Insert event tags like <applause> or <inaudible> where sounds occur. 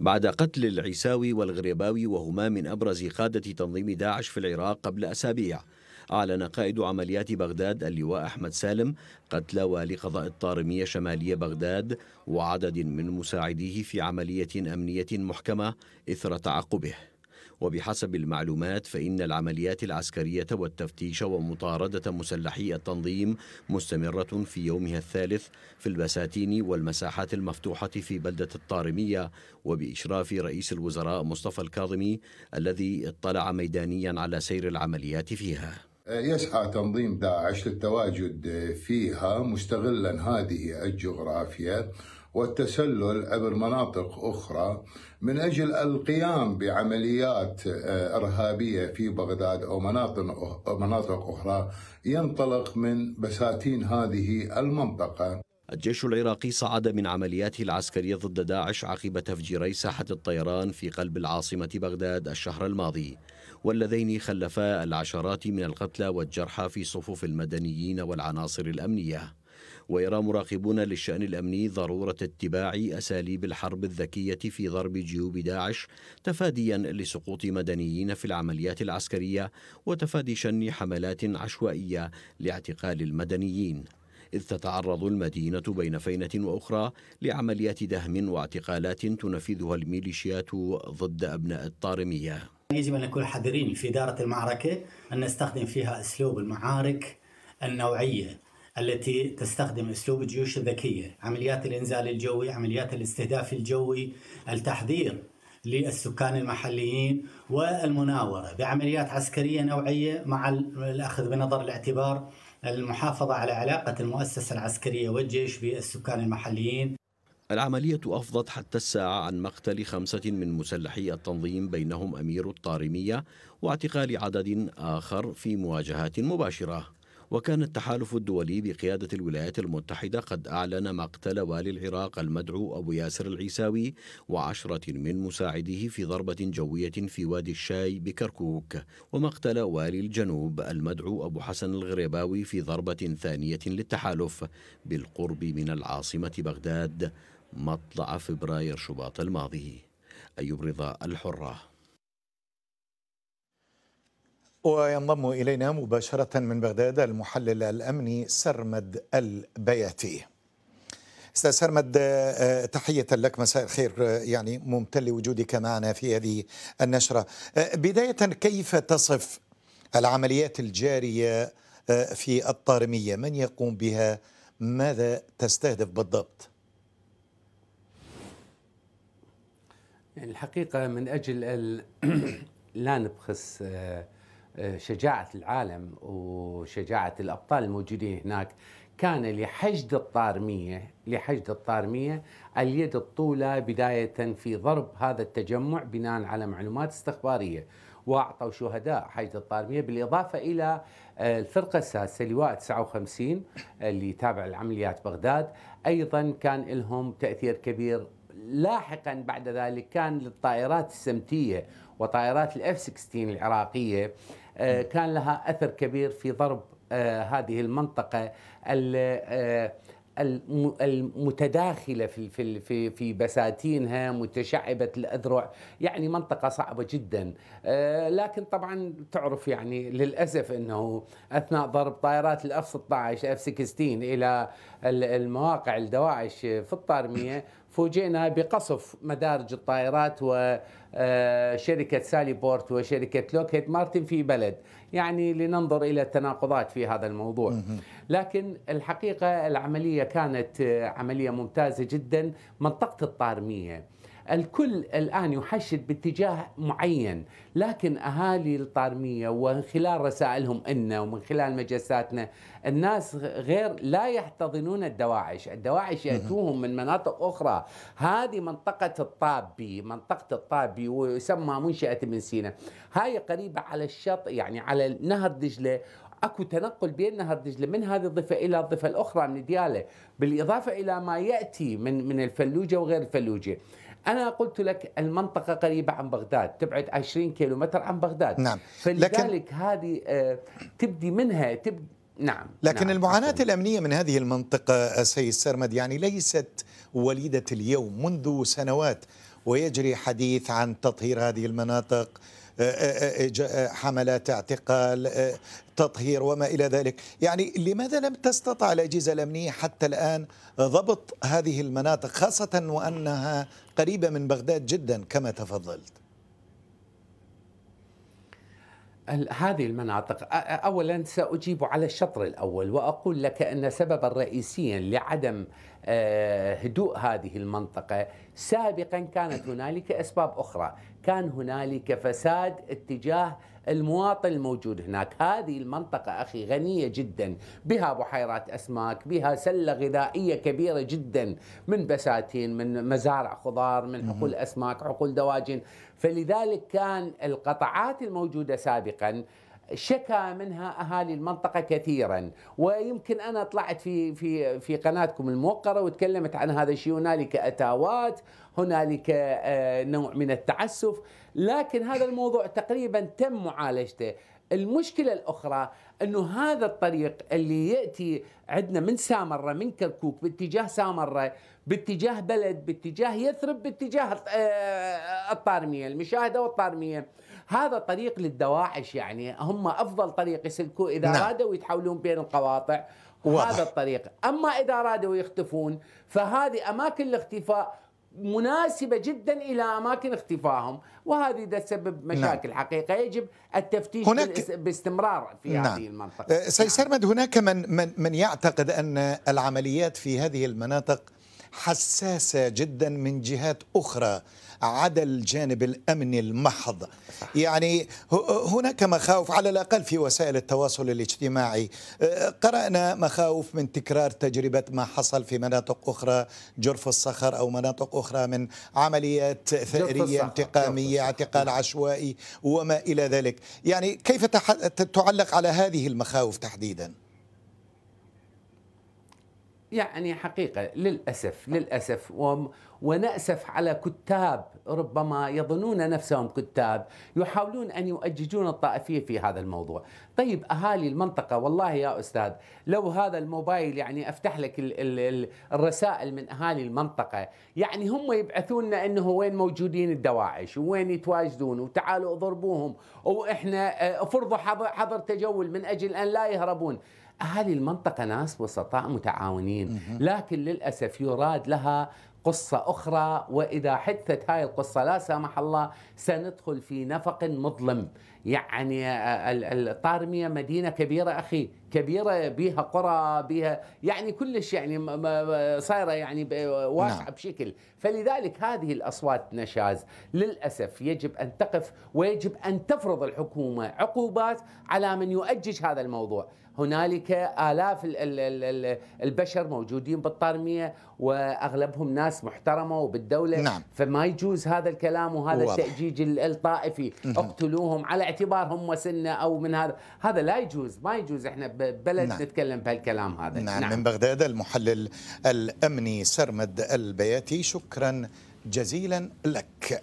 بعد قتل العيساوي والغرباوي وهما من أبرز قادة تنظيم داعش في العراق قبل أسابيع أعلن قائد عمليات بغداد اللواء أحمد سالم قتل والي قضاء الطارمية شمالية بغداد وعدد من مساعديه في عملية أمنية محكمة إثر تعقبه وبحسب المعلومات فإن العمليات العسكرية والتفتيش ومطاردة مسلحي التنظيم مستمرة في يومها الثالث في البساتين والمساحات المفتوحة في بلدة الطارمية وبإشراف رئيس الوزراء مصطفى الكاظمي الذي اطلع ميدانيا على سير العمليات فيها يسعى تنظيم داعش للتواجد فيها مستغلا هذه الجغرافيا والتسلل عبر مناطق اخرى من اجل القيام بعمليات آه، ارهابيه في بغداد او مناطق مناطق اخرى ينطلق من بساتين هذه المنطقه. الجيش العراقي صعد من عملياته العسكريه ضد داعش عقب تفجيري ساحه الطيران في قلب العاصمه بغداد الشهر الماضي. واللذين خلفا العشرات من القتلى والجرحى في صفوف المدنيين والعناصر الامنيه. ويرى مراقبون للشأن الأمني ضرورة اتباع أساليب الحرب الذكية في ضرب جيوب داعش تفاديا لسقوط مدنيين في العمليات العسكرية وتفادي شن حملات عشوائية لاعتقال المدنيين إذ تتعرض المدينة بين فينة وأخرى لعمليات دهم واعتقالات تنفذها الميليشيات ضد أبناء الطارمية يجب أن نكون حذرين في إدارة المعركة أن نستخدم فيها أسلوب المعارك النوعية التي تستخدم اسلوب الجيوش الذكيه، عمليات الانزال الجوي، عمليات الاستهداف الجوي، التحذير للسكان المحليين والمناوره بعمليات عسكريه نوعيه مع الاخذ بنظر الاعتبار المحافظه على علاقه المؤسسه العسكريه والجيش بالسكان المحليين. العملية أفضت حتى الساعة عن مقتل خمسة من مسلحي التنظيم بينهم أمير الطارمية واعتقال عدد آخر في مواجهات مباشرة وكان التحالف الدولي بقيادة الولايات المتحدة قد أعلن مقتل والي العراق المدعو أبو ياسر العيساوي وعشرة من مساعديه في ضربة جوية في وادي الشاي بكركوك ومقتل والي الجنوب المدعو أبو حسن الغريباوي في ضربة ثانية للتحالف بالقرب من العاصمة بغداد مطلع فبراير شباط الماضي أيوب رضا الحره وينضم إلينا مباشرة من بغداد المحلل الأمني سرمد البياتي استاذ سرمد آه، تحيه لك مساء الخير آه، يعني ممتن لوجودك معنا في هذه النشره آه، بدايه كيف تصف العمليات الجاريه في الطارميه من يقوم بها ماذا تستهدف بالضبط يعني الحقيقه من اجل <clears throat> لا نبخس آه، شجاعة العالم وشجاعة الأبطال الموجودين هناك كان لحشد الطارمية لحشد الطارمية اليد الطولة بداية في ضرب هذا التجمع بناء على معلومات استخبارية وأعطوا شهداء حشد الطارمية بالإضافة إلى آه، الفرقة السادسة لواء 59 آه، اللي تابع لعمليات بغداد أيضا كان لهم تأثير كبير لاحقا بعد ذلك كان للطائرات السمتية وطائرات الاف 16 العراقية آه، كان لها اثر كبير في ضرب آه، هذه المنطقه آه، المتداخله في في في بساتينها متشعبه الاذرع يعني منطقه صعبه جدا لكن طبعا تعرف يعني للاسف انه اثناء ضرب طائرات الاف 16 اف 16 الى المواقع الدواعش في الطارميه <laughs> فوجئنا بقصف مدارج الطائرات وشركة آه، سالي بورت وشركة لوكهيد مارتن في بلد يعني لننظر إلى التناقضات في هذا الموضوع لكن الحقيقة العملية كانت آه، عملية ممتازة جدا منطقة الطارمية الكل الآن يحشد باتجاه معين لكن أهالي الطارمية ومن خلال رسائلهم إنا ومن خلال مجلساتنا الناس غير لا يحتضنون الدواعش الدواعش يأتوهم من مناطق أخرى هذه منطقة الطابي منطقة الطابي ويسمى منشأة من سينا هاي قريبة على الشط يعني على نهر دجلة اكو تنقل بين نهر دجله من هذه الضفه الى الضفه الاخرى من دياله بالاضافه الى ما ياتي من من الفلوجه وغير الفلوجه أنا قلت لك المنطقة قريبة عن بغداد تبعد 20 كيلومتر عن بغداد نعم فلذلك لكن هذه آه، تبدي منها تب... نعم لكن نعم. المعاناة الأمنية من هذه المنطقة آه، سيد سرمد يعني ليست وليدة اليوم منذ سنوات ويجري حديث عن تطهير هذه المناطق آه، آه، آه، حملات اعتقال تطهير وما إلى ذلك يعني لماذا لم تستطع الأجهزة الأمنية حتى الآن ضبط هذه المناطق خاصة وأنها قريبة من بغداد جدا كما تفضلت هذه المناطق اولا ساجيب على الشطر الاول واقول لك ان سببا رئيسيا لعدم هدوء هذه المنطقه سابقا كانت هنالك اسباب اخرى كان هنالك فساد اتجاه المواطن الموجود هناك هذه المنطقة أخي غنية جدا بها بحيرات أسماك بها سلة غذائية كبيرة جدا من بساتين من مزارع خضار من حقول أسماك حقول دواجن فلذلك كان القطعات الموجودة سابقا شكا منها اهالي المنطقه كثيرا ويمكن انا طلعت في في في قناتكم الموقره وتكلمت عن هذا الشيء هنالك اتاوات هنالك آه، نوع من التعسف لكن هذا الموضوع تقريبا تم معالجته المشكلة الأخرى أنه هذا الطريق اللي يأتي عندنا من سامرة من كركوك باتجاه سامرة باتجاه بلد باتجاه يثرب باتجاه آه، الطارمية المشاهدة والطارمية هذا طريق للدواعش يعني هم افضل طريق يسلكوه اذا نعم. رادوا يتحولون بين القواطع واضح. هذا الطريق اما اذا رادوا يختفون فهذه اماكن الاختفاء مناسبه جدا الى اماكن اختفائهم وهذه ده تسبب نعم. مشاكل نعم. حقيقه يجب التفتيش هناك... باستمرار في نعم. هذه المنطقه سي نعم. سرمد هناك من من من يعتقد ان العمليات في هذه المناطق حساسة جدا من جهات أخرى عدا الجانب الأمني المحض يعني هناك مخاوف على الأقل في وسائل التواصل الاجتماعي قرأنا مخاوف من تكرار تجربة ما حصل في مناطق أخرى جرف الصخر أو مناطق أخرى من عمليات ثأرية انتقامية اعتقال عشوائي وما إلى ذلك يعني كيف تعلق على هذه المخاوف تحديداً يعني حقيقة للأسف للأسف ونأسف على كتاب ربما يظنون نفسهم كتاب يحاولون أن يؤججون الطائفية في هذا الموضوع طيب أهالي المنطقة والله يا أستاذ لو هذا الموبايل يعني أفتح لك الرسائل من أهالي المنطقة يعني هم يبعثون لنا أنه وين موجودين الدواعش وين يتواجدون وتعالوا اضربوهم وإحنا افرضوا آه، حظر تجول من أجل أن لا يهربون أهالي المنطقة ناس وسطاء متعاونين لكن للأسف يراد لها قصة أخرى وإذا حدثت هاي القصة لا سامح الله سندخل في نفق مظلم يعني الطارمية مدينة كبيرة أخي كبيره بها قرى بها يعني كلش يعني صايره يعني واسعه نعم. بشكل فلذلك هذه الاصوات نشاز للاسف يجب ان تقف ويجب ان تفرض الحكومه عقوبات على من يؤجج هذا الموضوع هنالك آلاف البشر موجودين بالطارمية وأغلبهم ناس محترمة وبالدولة نعم. فما يجوز هذا الكلام وهذا التأجيج الطائفي اقتلوهم على اعتبارهم وسنة أو من هذا هذا لا يجوز ما يجوز احنا بلد نعم. نتكلم بهالكلام هذا نعم. نعم من بغداد المحلل الأمني سرمد البياتي شكرا جزيلا لك